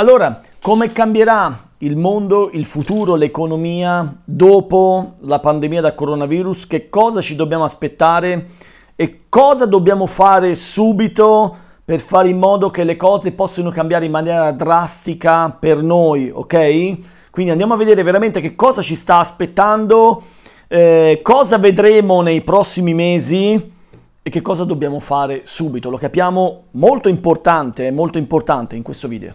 Allora, come cambierà il mondo, il futuro, l'economia dopo la pandemia da coronavirus? Che cosa ci dobbiamo aspettare e cosa dobbiamo fare subito per fare in modo che le cose possano cambiare in maniera drastica per noi, ok? Quindi andiamo a vedere veramente che cosa ci sta aspettando, eh, cosa vedremo nei prossimi mesi e che cosa dobbiamo fare subito. Lo capiamo molto importante, molto importante in questo video.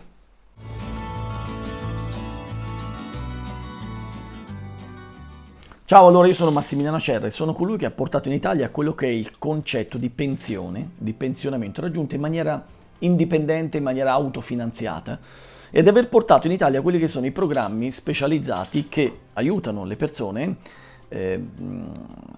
Ciao, allora io sono Massimiliano Cerre, sono colui che ha portato in Italia quello che è il concetto di pensione, di pensionamento raggiunto in maniera indipendente, in maniera autofinanziata ed aver portato in Italia quelli che sono i programmi specializzati che aiutano le persone, eh,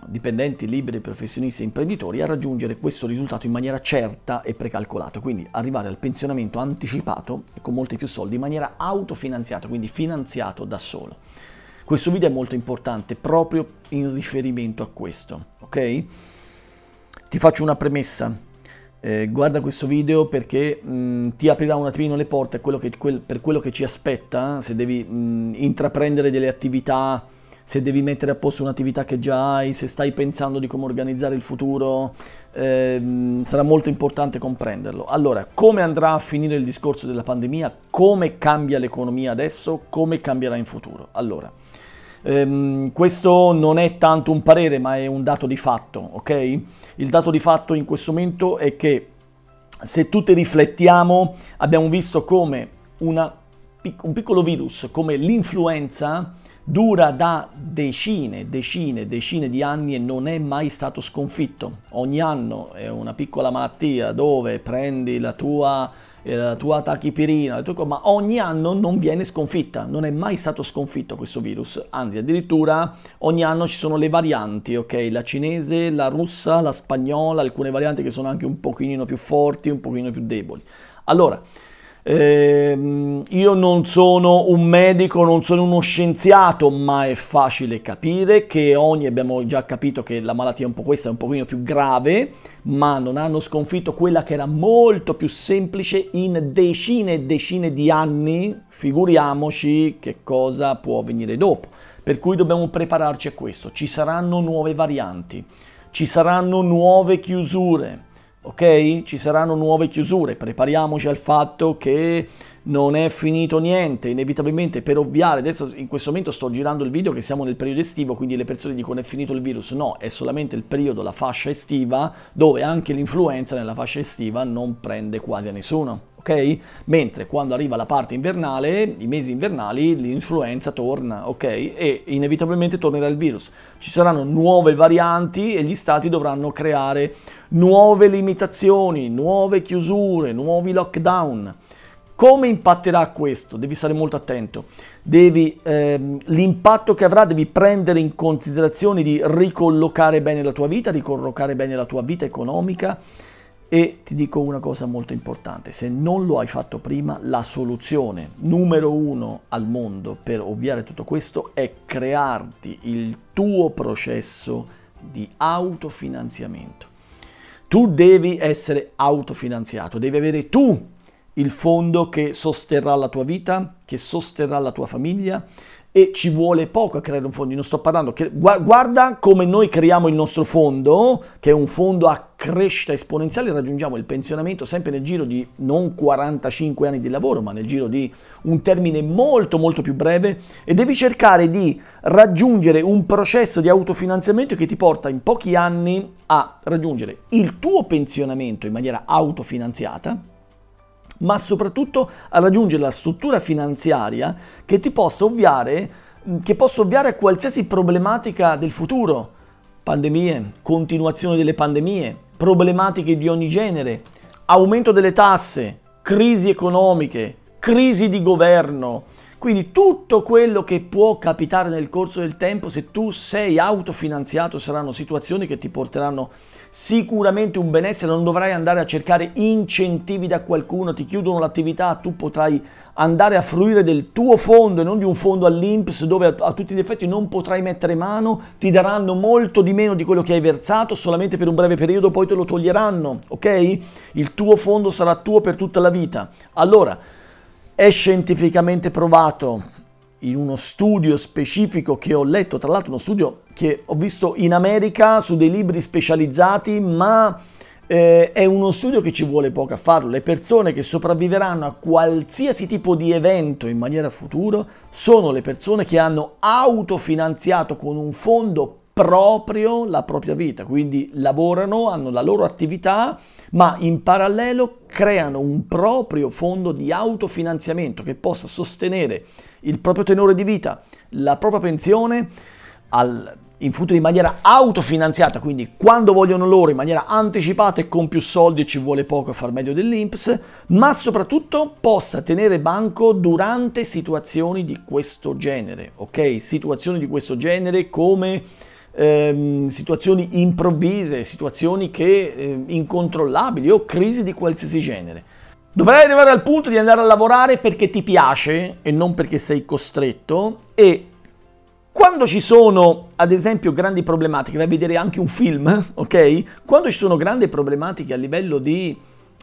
dipendenti, liberi, professionisti e imprenditori, a raggiungere questo risultato in maniera certa e precalcolata, quindi arrivare al pensionamento anticipato con molti più soldi in maniera autofinanziata, quindi finanziato da solo. Questo video è molto importante proprio in riferimento a questo, ok? Ti faccio una premessa. Eh, guarda questo video perché mh, mm, ti aprirà un attimino le porte quello che, quel, per quello che ci aspetta eh, se devi mh, mm, intraprendere delle attività se devi mettere a posto un'attività che già hai, se stai pensando di come organizzare il futuro, ehm, sarà molto importante comprenderlo. Allora, come andrà a finire il discorso della pandemia? Come cambia l'economia adesso? Come cambierà in futuro? Allora, Um, questo non è tanto un parere, ma è un dato di fatto, ok? Il dato di fatto in questo momento è che se tutti riflettiamo, abbiamo visto come una, un piccolo virus come l'influenza dura da decine, decine, decine di anni e non è mai stato sconfitto. Ogni anno è una piccola malattia dove prendi la tua, eh, la tua tachipirina, tue, ma ogni anno non viene sconfitta, non è mai stato sconfitto questo virus, anzi addirittura ogni anno ci sono le varianti, ok? La cinese, la russa, la spagnola, alcune varianti che sono anche un pochino più forti, un pochino più deboli. Allora, eh, io non sono un medico, non sono uno scienziato, ma è facile capire che ogni, abbiamo già capito che la malattia è un po' questa, è un pochino più grave, ma non hanno sconfitto quella che era molto più semplice in decine e decine di anni, figuriamoci che cosa può venire dopo. Per cui dobbiamo prepararci a questo, ci saranno nuove varianti, ci saranno nuove chiusure ok? Ci saranno nuove chiusure, prepariamoci al fatto che non è finito niente, inevitabilmente per ovviare, adesso in questo momento sto girando il video che siamo nel periodo estivo, quindi le persone dicono è finito il virus, no, è solamente il periodo, la fascia estiva, dove anche l'influenza nella fascia estiva non prende quasi a nessuno ok? Mentre quando arriva la parte invernale, i mesi invernali, l'influenza torna, ok? E inevitabilmente tornerà il virus. Ci saranno nuove varianti e gli stati dovranno creare nuove limitazioni, nuove chiusure, nuovi lockdown. Come impatterà questo? Devi stare molto attento. Devi, ehm, l'impatto che avrà devi prendere in considerazione di ricollocare bene la tua vita, ricollocare bene la tua vita economica, e ti dico una cosa molto importante, se non lo hai fatto prima, la soluzione numero uno al mondo per ovviare tutto questo è crearti il tuo processo di autofinanziamento. Tu devi essere autofinanziato, devi avere tu il fondo che sosterrà la tua vita, che sosterrà la tua famiglia, e ci vuole poco a creare un fondo. Io non sto parlando, guarda come noi creiamo il nostro fondo, che è un fondo a crescita esponenziale, raggiungiamo il pensionamento sempre nel giro di non 45 anni di lavoro, ma nel giro di un termine molto molto più breve e devi cercare di raggiungere un processo di autofinanziamento che ti porta in pochi anni a raggiungere il tuo pensionamento in maniera autofinanziata ma soprattutto a raggiungere la struttura finanziaria che ti possa ovviare, che possa ovviare a qualsiasi problematica del futuro, pandemie, continuazione delle pandemie, problematiche di ogni genere, aumento delle tasse, crisi economiche, crisi di governo. Quindi tutto quello che può capitare nel corso del tempo, se tu sei autofinanziato, saranno situazioni che ti porteranno a sicuramente un benessere, non dovrai andare a cercare incentivi da qualcuno, ti chiudono l'attività, tu potrai andare a fruire del tuo fondo e non di un fondo all'Inps dove a, a, tutti gli effetti non potrai mettere mano, ti daranno molto di meno di quello che hai versato solamente per un breve periodo, poi te lo toglieranno, ok? Il tuo fondo sarà tuo per tutta la vita. Allora, è scientificamente provato in uno studio specifico che ho letto, tra l'altro uno studio che ho visto in America su dei libri specializzati, ma eh, è uno studio che ci vuole poco a farlo. Le persone che sopravviveranno a qualsiasi tipo di evento in maniera futura sono le persone che hanno autofinanziato con un fondo proprio la propria vita, quindi lavorano, hanno la loro attività, ma in parallelo creano un proprio fondo di autofinanziamento che possa sostenere il proprio tenore di vita, la propria pensione al in futuro in maniera autofinanziata, quindi quando vogliono loro in maniera anticipata e con più soldi ci vuole poco a far meglio dell'Inps, ma soprattutto possa tenere banco durante situazioni di questo genere, ok? Situazioni di questo genere come ehm, situazioni improvvise, situazioni che eh, incontrollabili o crisi di qualsiasi genere. Dovrai arrivare al punto di andare a lavorare perché ti piace e non perché sei costretto e quando ci sono, ad esempio, grandi problematiche, vai a vedere anche un film, ok? Quando ci sono grandi problematiche a livello di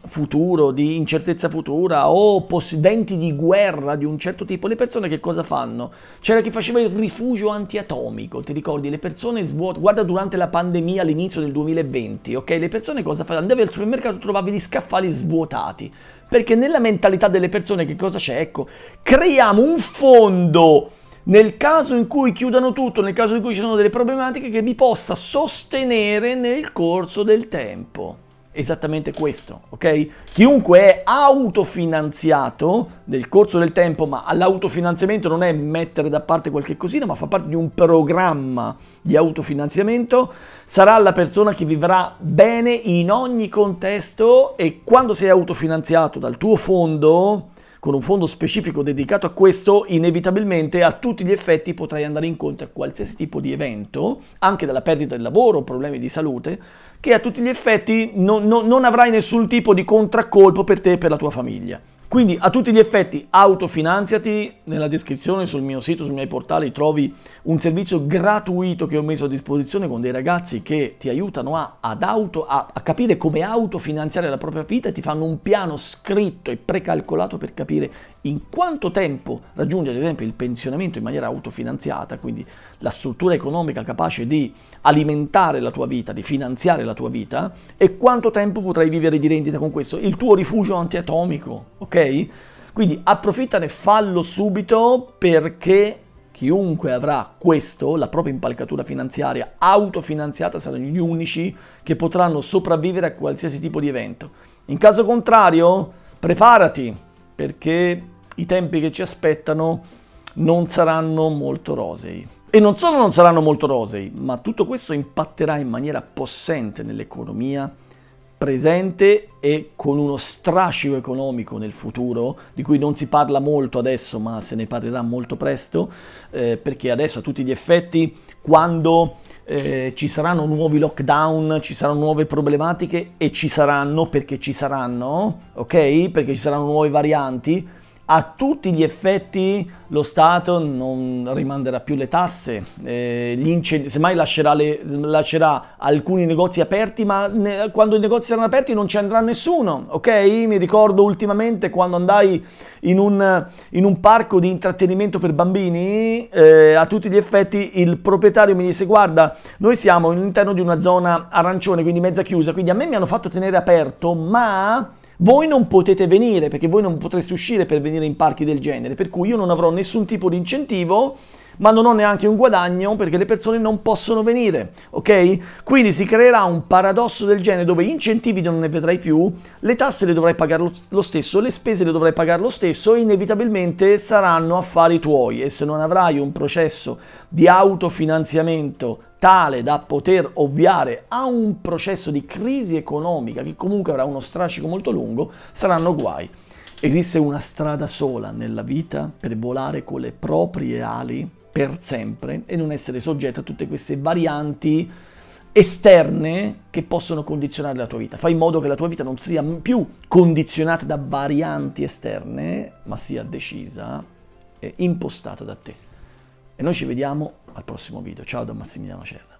futuro, di incertezza futura o venti di guerra di un certo tipo, le persone che cosa fanno? C'era chi faceva il rifugio antiatomico, ti ricordi? Le persone svuotano, guarda durante la pandemia all'inizio del 2020, ok? Le persone cosa fanno? Andavi al supermercato e trovavi gli scaffali svuotati, perché nella mentalità delle persone che cosa c'è? Ecco, creiamo un fondo nel caso in cui chiudano tutto, nel caso in cui ci sono delle problematiche, che mi possa sostenere nel corso del tempo. Esattamente questo, ok? Chiunque è autofinanziato nel corso del tempo, ma l'autofinanziamento non è mettere da parte qualche cosina, ma fa parte di un programma di autofinanziamento, sarà la persona che vivrà bene in ogni contesto e quando sei autofinanziato dal tuo fondo, con un fondo specifico dedicato a questo, inevitabilmente a tutti gli effetti potrai andare incontro a qualsiasi tipo di evento, anche dalla perdita del lavoro, problemi di salute, che a tutti gli effetti non, non, non avrai nessun tipo di contraccolpo per te e per la tua famiglia. Quindi a tutti gli effetti autofinanziati, nella descrizione sul mio sito, sui miei portali trovi un servizio gratuito che ho messo a disposizione con dei ragazzi che ti aiutano a, auto, a, a capire come autofinanziare la propria vita e ti fanno un piano scritto e precalcolato per capire in quanto tempo raggiungere ad esempio il pensionamento in maniera autofinanziata, quindi la struttura economica capace di alimentare la tua vita, di finanziare la tua vita e quanto tempo potrai vivere di rendita con questo, il tuo rifugio antiatomico, ok? Quindi approfittane, fallo subito perché chiunque avrà questo, la propria impalcatura finanziaria autofinanziata, saranno gli unici che potranno sopravvivere a qualsiasi tipo di evento. In caso contrario, preparati, perché i tempi che ci aspettano non saranno molto rosei. E non solo non saranno molto rosei, ma tutto questo impatterà in maniera possente nell'economia, presente e con uno strascico economico nel futuro, di cui non si parla molto adesso, ma se ne parlerà molto presto, eh, perché adesso a tutti gli effetti, quando eh, ci saranno nuovi lockdown, ci saranno nuove problematiche e ci saranno perché ci saranno, ok? Perché ci saranno nuove varianti, a tutti gli effetti lo Stato non rimanderà più le tasse, eh, semmai lascerà, le, lascerà, alcuni negozi aperti, ma ne, quando i negozi saranno aperti non ci andrà nessuno, ok? Mi ricordo ultimamente quando andai in un, in un parco di intrattenimento per bambini, eh, a tutti gli effetti il proprietario mi disse guarda, noi siamo all'interno di una zona arancione, quindi mezza chiusa, quindi a me mi hanno fatto tenere aperto, ma voi non potete venire perché voi non potreste uscire per venire in parchi del genere, per cui io non avrò nessun tipo di incentivo ma non ho neanche un guadagno perché le persone non possono venire, ok? Quindi si creerà un paradosso del genere dove incentivi non ne vedrai più, le tasse le dovrai pagare lo stesso, le spese le dovrai pagare lo stesso e inevitabilmente saranno affari tuoi e se non avrai un processo di autofinanziamento tale da poter ovviare a un processo di crisi economica che comunque avrà uno strascico molto lungo, saranno guai. Esiste una strada sola nella vita per volare con le proprie ali per sempre e non essere soggetto a tutte queste varianti esterne che possono condizionare la tua vita. Fai in modo che la tua vita non sia più condizionata da varianti esterne, ma sia decisa e impostata da te. E noi ci vediamo al prossimo video. Ciao da Massimiliano Cerra.